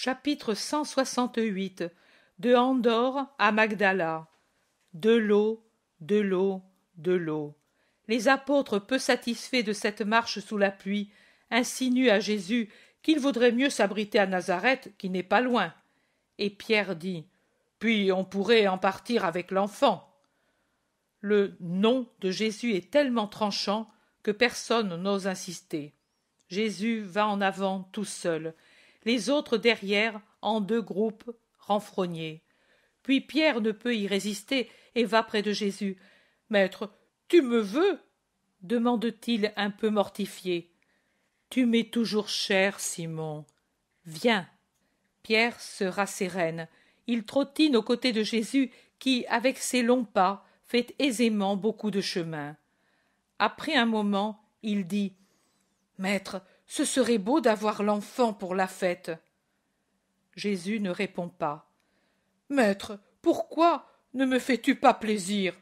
Chapitre 168 De Andorre à Magdala De l'eau, de l'eau, de l'eau. Les apôtres, peu satisfaits de cette marche sous la pluie, insinuent à Jésus qu'il vaudrait mieux s'abriter à Nazareth, qui n'est pas loin. Et Pierre dit Puis on pourrait en partir avec l'enfant. Le nom de Jésus est tellement tranchant que personne n'ose insister. Jésus va en avant tout seul les autres derrière en deux groupes renfrognés. Puis Pierre ne peut y résister et va près de Jésus. Maître, tu me veux demande-t-il un peu mortifié. Tu m'es toujours cher, Simon. Viens. Pierre se rassérène. Il trottine aux côtés de Jésus qui, avec ses longs pas, fait aisément beaucoup de chemin. Après un moment, il dit Maître, ce serait beau d'avoir l'enfant pour la fête. Jésus ne répond pas. Maître, pourquoi ne me fais-tu pas plaisir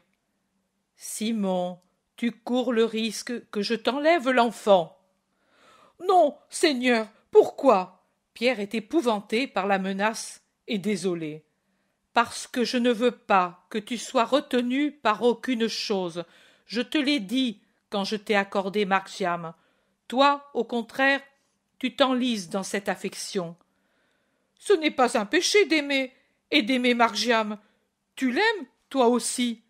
Simon, tu cours le risque que je t'enlève l'enfant. Non, Seigneur, pourquoi Pierre est épouvanté par la menace et désolé. Parce que je ne veux pas que tu sois retenu par aucune chose. Je te l'ai dit quand je t'ai accordé Marxiam. Toi, au contraire, tu t'enlises dans cette affection. Ce n'est pas un péché d'aimer, et d'aimer Margiam. Tu l'aimes, toi aussi.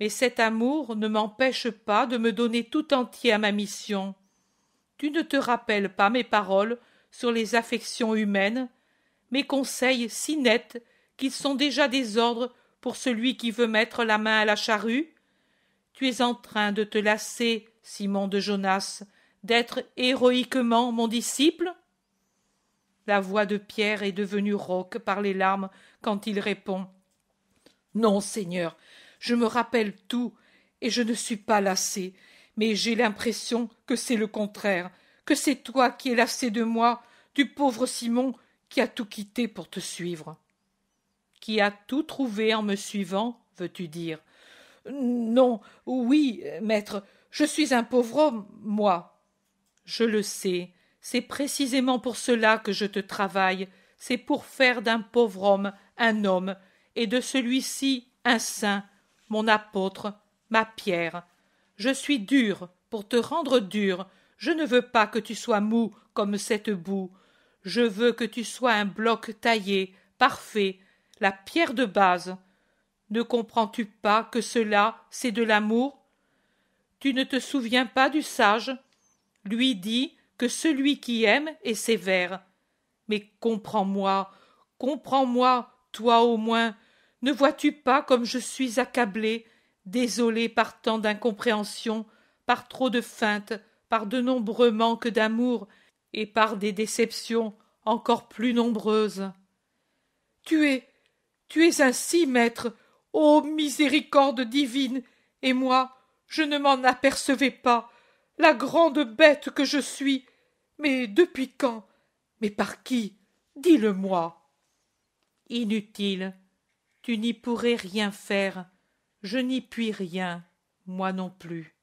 Mais cet amour ne m'empêche pas de me donner tout entier à ma mission. Tu ne te rappelles pas mes paroles sur les affections humaines, mes conseils si nets qu'ils sont déjà des ordres pour celui qui veut mettre la main à la charrue? Tu es en train de te lasser, Simon de Jonas, d'être héroïquement mon disciple La voix de Pierre est devenue rauque par les larmes quand il répond Non, Seigneur, je me rappelle tout et je ne suis pas lassé, mais j'ai l'impression que c'est le contraire, que c'est toi qui es lassé de moi, du pauvre Simon qui a tout quitté pour te suivre. Qui a tout trouvé en me suivant, veux-tu dire Non, oui, maître, je suis un pauvre homme, moi, je le sais, c'est précisément pour cela que je te travaille, c'est pour faire d'un pauvre homme un homme, et de celui-ci un saint, mon apôtre, ma pierre. Je suis dur, pour te rendre dur, je ne veux pas que tu sois mou comme cette boue, je veux que tu sois un bloc taillé, parfait, la pierre de base. Ne comprends-tu pas que cela, c'est de l'amour Tu ne te souviens pas du sage lui dit que celui qui aime est sévère. Mais comprends-moi, comprends-moi, toi au moins, ne vois-tu pas comme je suis accablé, désolé par tant d'incompréhension, par trop de feintes, par de nombreux manques d'amour et par des déceptions encore plus nombreuses. Tu es, tu es ainsi, maître, ô miséricorde divine, et moi, je ne m'en apercevais pas, la grande bête que je suis. Mais depuis quand Mais par qui Dis-le-moi. Inutile. Tu n'y pourrais rien faire. Je n'y puis rien, moi non plus.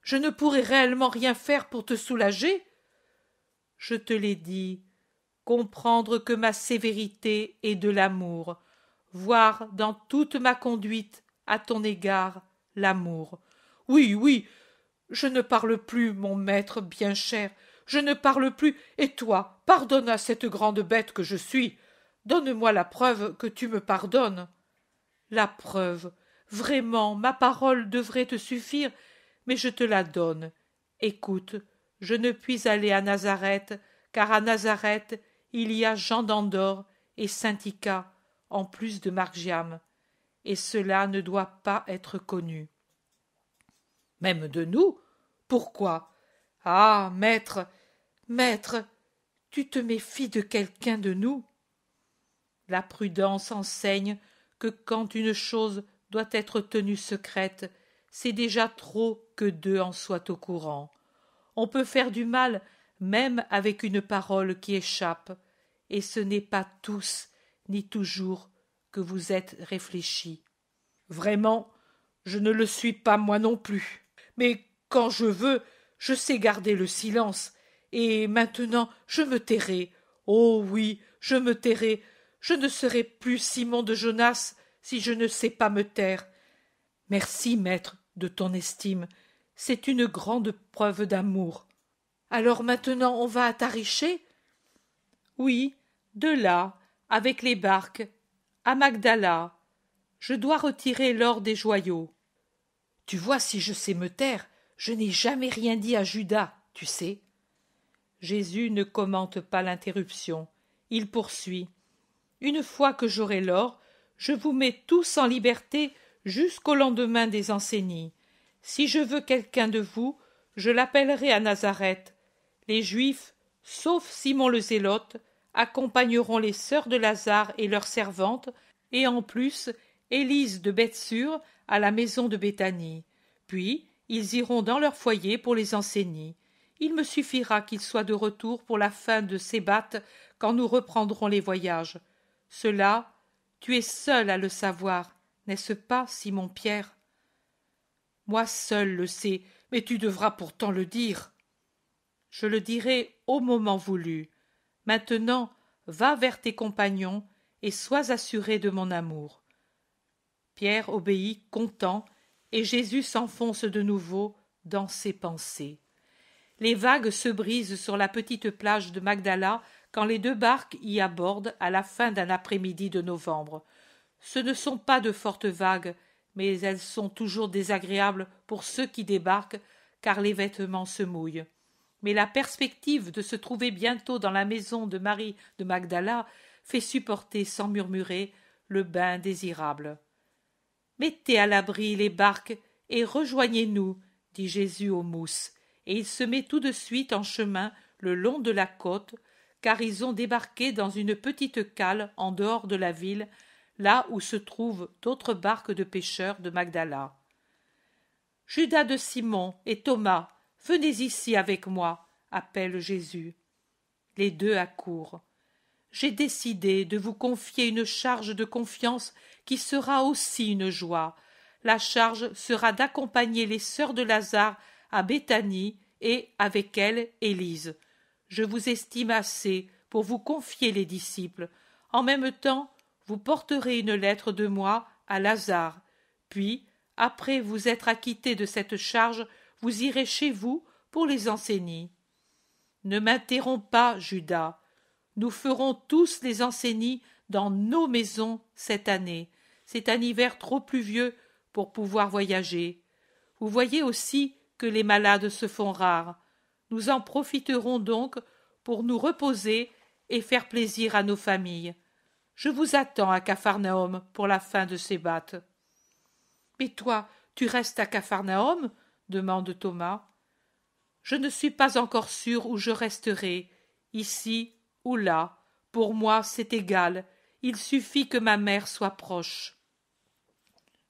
Je ne pourrais réellement rien faire pour te soulager. Je te l'ai dit. Comprendre que ma sévérité est de l'amour, voir dans toute ma conduite à ton égard l'amour. Oui, oui, je ne parle plus, mon maître bien cher, je ne parle plus, et toi, pardonne à cette grande bête que je suis. Donne-moi la preuve que tu me pardonnes. La preuve. Vraiment, ma parole devrait te suffire, mais je te la donne. Écoute, je ne puis aller à Nazareth, car à Nazareth il y a Jean d'Andorre et Syntica, en plus de Margiam, et cela ne doit pas être connu. Même de nous, pourquoi Ah. Maître. Maître. Tu te méfies de quelqu'un de nous. La prudence enseigne que quand une chose doit être tenue secrète, c'est déjà trop que deux en soient au courant. On peut faire du mal même avec une parole qui échappe, et ce n'est pas tous ni toujours que vous êtes réfléchis. Vraiment, je ne le suis pas moi non plus. Mais quand je veux, je sais garder le silence, et maintenant je me tairai. Oh oui, je me tairai. Je ne serai plus Simon de Jonas si je ne sais pas me taire. Merci, maître, de ton estime. C'est une grande preuve d'amour. Alors maintenant on va à Tarichet Oui, de là, avec les barques, à Magdala. Je dois retirer l'or des joyaux. Tu vois si je sais me taire, je n'ai jamais rien dit à Judas, tu sais. Jésus ne commente pas l'interruption. Il poursuit. Une fois que j'aurai l'or, je vous mets tous en liberté jusqu'au lendemain des enseignes. Si je veux quelqu'un de vous, je l'appellerai à Nazareth. Les Juifs, sauf Simon le Zélote, accompagneront les sœurs de Lazare et leurs servantes, et en plus Élise de Bethsure à la maison de Béthanie. Puis ils iront dans leur foyer pour les enseigner. Il me suffira qu'ils soient de retour pour la fin de ces battes quand nous reprendrons les voyages. Cela, tu es seul à le savoir, n'est-ce pas, Simon Pierre Moi seul le sais, mais tu devras pourtant le dire. Je le dirai au moment voulu. Maintenant, va vers tes compagnons et sois assuré de mon amour. Pierre obéit, content, et Jésus s'enfonce de nouveau dans ses pensées. Les vagues se brisent sur la petite plage de Magdala quand les deux barques y abordent à la fin d'un après-midi de novembre. Ce ne sont pas de fortes vagues, mais elles sont toujours désagréables pour ceux qui débarquent car les vêtements se mouillent. Mais la perspective de se trouver bientôt dans la maison de Marie de Magdala fait supporter sans murmurer le bain désirable. Mettez à l'abri les barques et rejoignez-nous, dit Jésus aux mousses, et il se met tout de suite en chemin le long de la côte, car ils ont débarqué dans une petite cale en dehors de la ville, là où se trouvent d'autres barques de pêcheurs de Magdala. Judas de Simon et Thomas, venez ici avec moi, appelle Jésus. Les deux accourent j'ai décidé de vous confier une charge de confiance qui sera aussi une joie. La charge sera d'accompagner les sœurs de Lazare à Béthanie et, avec elles, Élise. Je vous estime assez pour vous confier les disciples. En même temps, vous porterez une lettre de moi à Lazare. Puis, après vous être acquitté de cette charge, vous irez chez vous pour les enseigner. Ne m'interromps pas, Judas. Nous ferons tous les enseignies dans nos maisons cette année. C'est un hiver trop pluvieux pour pouvoir voyager. Vous voyez aussi que les malades se font rares. Nous en profiterons donc pour nous reposer et faire plaisir à nos familles. Je vous attends à Capharnaüm pour la fin de ces battes. Mais toi, tu restes à Capharnaüm demande Thomas. Je ne suis pas encore sûr où je resterai. Ici, là, pour moi c'est égal, il suffit que ma mère soit proche.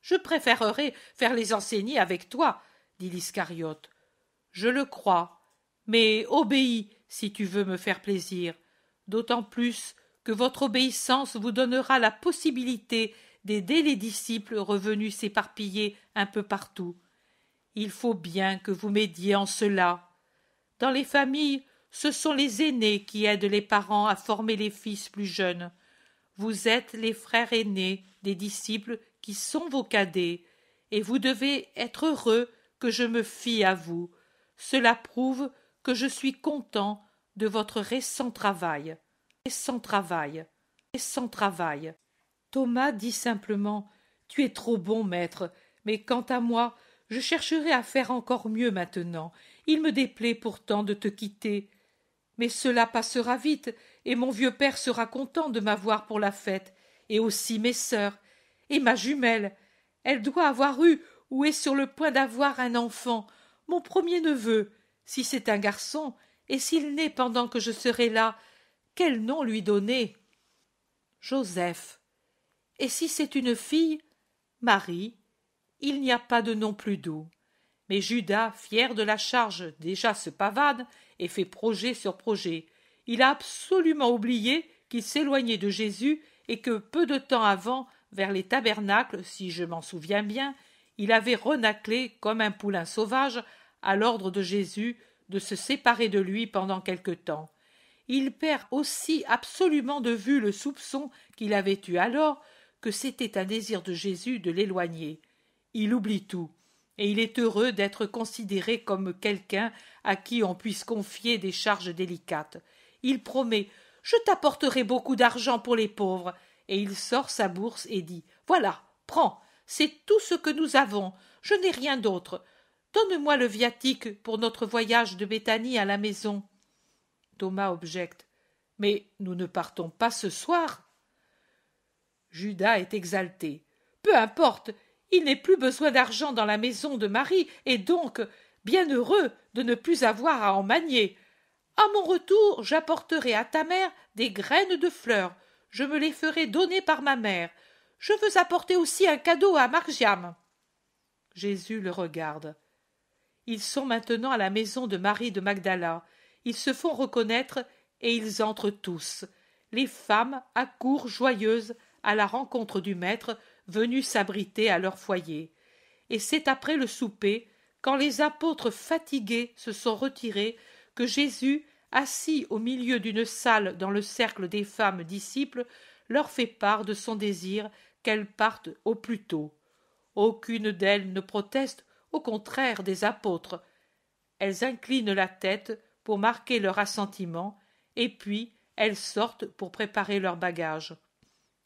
Je préférerais faire les enseigner avec toi, dit l'Iscariote. Je le crois, mais obéis si tu veux me faire plaisir, d'autant plus que votre obéissance vous donnera la possibilité d'aider les disciples revenus s'éparpiller un peu partout. Il faut bien que vous m'aidiez en cela. Dans les familles ce sont les aînés qui aident les parents à former les fils plus jeunes. Vous êtes les frères aînés des disciples qui sont vos cadets, et vous devez être heureux que je me fie à vous. Cela prouve que je suis content de votre récent travail. Récent travail. Récent travail. Thomas dit simplement Tu es trop bon, maître, mais quant à moi, je chercherai à faire encore mieux maintenant. Il me déplaît pourtant de te quitter. Mais cela passera vite, et mon vieux père sera content de m'avoir pour la fête, et aussi mes sœurs, et ma jumelle. Elle doit avoir eu ou est sur le point d'avoir un enfant, mon premier neveu, si c'est un garçon, et s'il naît pendant que je serai là, quel nom lui donner Joseph. Et si c'est une fille Marie. Il n'y a pas de nom plus doux. Mais Judas, fier de la charge, déjà se pavade et fait projet sur projet. Il a absolument oublié qu'il s'éloignait de Jésus et que peu de temps avant, vers les tabernacles, si je m'en souviens bien, il avait renaclé comme un poulain sauvage à l'ordre de Jésus de se séparer de lui pendant quelque temps. Il perd aussi absolument de vue le soupçon qu'il avait eu alors que c'était un désir de Jésus de l'éloigner. Il oublie tout et il est heureux d'être considéré comme quelqu'un à qui on puisse confier des charges délicates. Il promet Je t'apporterai beaucoup d'argent pour les pauvres. Et il sort sa bourse et dit Voilà, prends, c'est tout ce que nous avons, je n'ai rien d'autre. Donne-moi le viatique pour notre voyage de Béthanie à la maison. Thomas objecte Mais nous ne partons pas ce soir. Judas est exalté. Peu importe, il n'est plus besoin d'argent dans la maison de Marie, et donc bien heureux de ne plus avoir à en manier. À mon retour, j'apporterai à ta mère des graines de fleurs. Je me les ferai donner par ma mère. Je veux apporter aussi un cadeau à Margiam. Jésus le regarde. Ils sont maintenant à la maison de Marie de Magdala. Ils se font reconnaître et ils entrent tous. Les femmes accourent joyeuses à la rencontre du maître venus s'abriter à leur foyer, et c'est après le souper, quand les apôtres fatigués se sont retirés, que Jésus, assis au milieu d'une salle dans le cercle des femmes disciples, leur fait part de son désir qu'elles partent au plus tôt. Aucune d'elles ne proteste, au contraire des apôtres. Elles inclinent la tête pour marquer leur assentiment, et puis elles sortent pour préparer leurs bagages.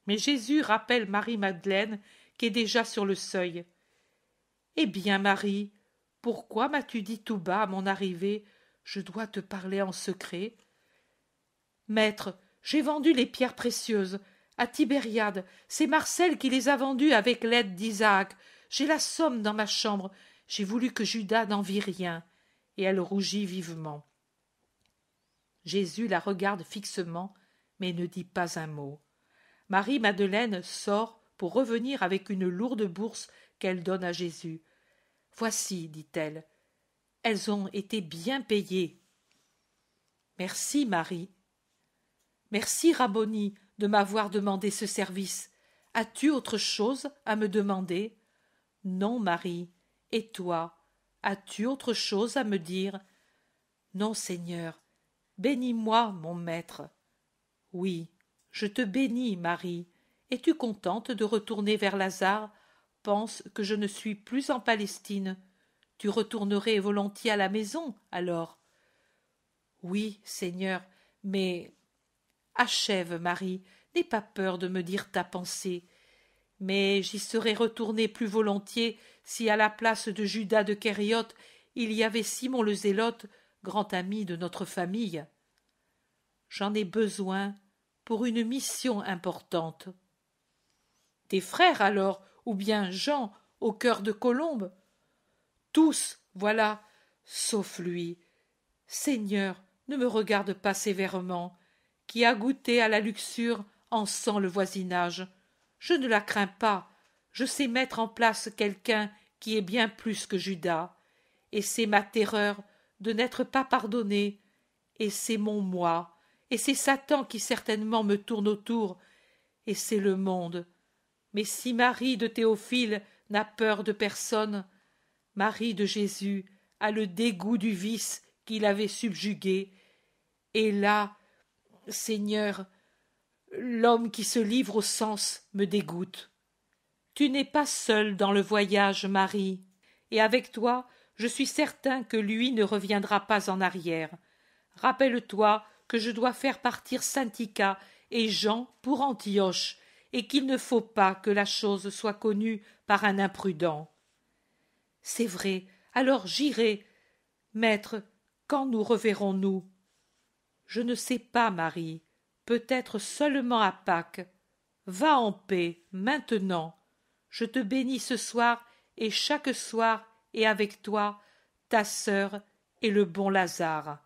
Mais Jésus rappelle Marie-Madeleine qui est déjà sur le seuil. Eh bien, Marie, pourquoi m'as-tu dit tout bas à mon arrivée Je dois te parler en secret. Maître, j'ai vendu les pierres précieuses à Tibériade. C'est Marcel qui les a vendues avec l'aide d'Isaac. J'ai la somme dans ma chambre. J'ai voulu que Judas n'en vît rien. Et elle rougit vivement. Jésus la regarde fixement, mais ne dit pas un mot. Marie-Madeleine sort pour revenir avec une lourde bourse qu'elle donne à Jésus. Voici, dit-elle. Elles ont été bien payées. Merci, Marie. Merci, Rabboni, de m'avoir demandé ce service. As-tu autre chose à me demander Non, Marie. Et toi, as-tu autre chose à me dire Non, Seigneur. Bénis-moi, mon maître. Oui. Je te bénis, Marie. Es-tu contente de retourner vers Lazare Pense que je ne suis plus en Palestine. Tu retournerais volontiers à la maison, alors. Oui, Seigneur, mais. Achève, Marie, n'aie pas peur de me dire ta pensée. Mais j'y serais retournée plus volontiers si, à la place de Judas de Kériot, il y avait Simon le Zélote, grand ami de notre famille. J'en ai besoin pour une mission importante. Tes frères alors, ou bien Jean, au cœur de Colombe Tous, voilà, sauf lui. Seigneur, ne me regarde pas sévèrement, qui a goûté à la luxure en sent le voisinage. Je ne la crains pas, je sais mettre en place quelqu'un qui est bien plus que Judas, et c'est ma terreur de n'être pas pardonné, et c'est mon moi, et c'est Satan qui certainement me tourne autour, et c'est le monde. Mais si Marie de Théophile n'a peur de personne, Marie de Jésus a le dégoût du vice qu'il avait subjugué. Et là, Seigneur, l'homme qui se livre au sens me dégoûte. Tu n'es pas seul dans le voyage, Marie, et avec toi, je suis certain que lui ne reviendra pas en arrière. Rappelle-toi que je dois faire partir Syntica et Jean pour Antioche, et qu'il ne faut pas que la chose soit connue par un imprudent. C'est vrai, alors j'irai. Maître, quand nous reverrons nous? Je ne sais pas, Marie, peut-être seulement à Pâques. Va en paix, maintenant. Je te bénis ce soir et chaque soir, et avec toi, ta sœur et le bon Lazare.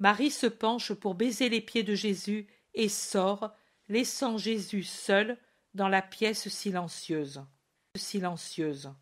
Marie se penche pour baiser les pieds de Jésus et sort, laissant Jésus seul dans la pièce silencieuse. silencieuse.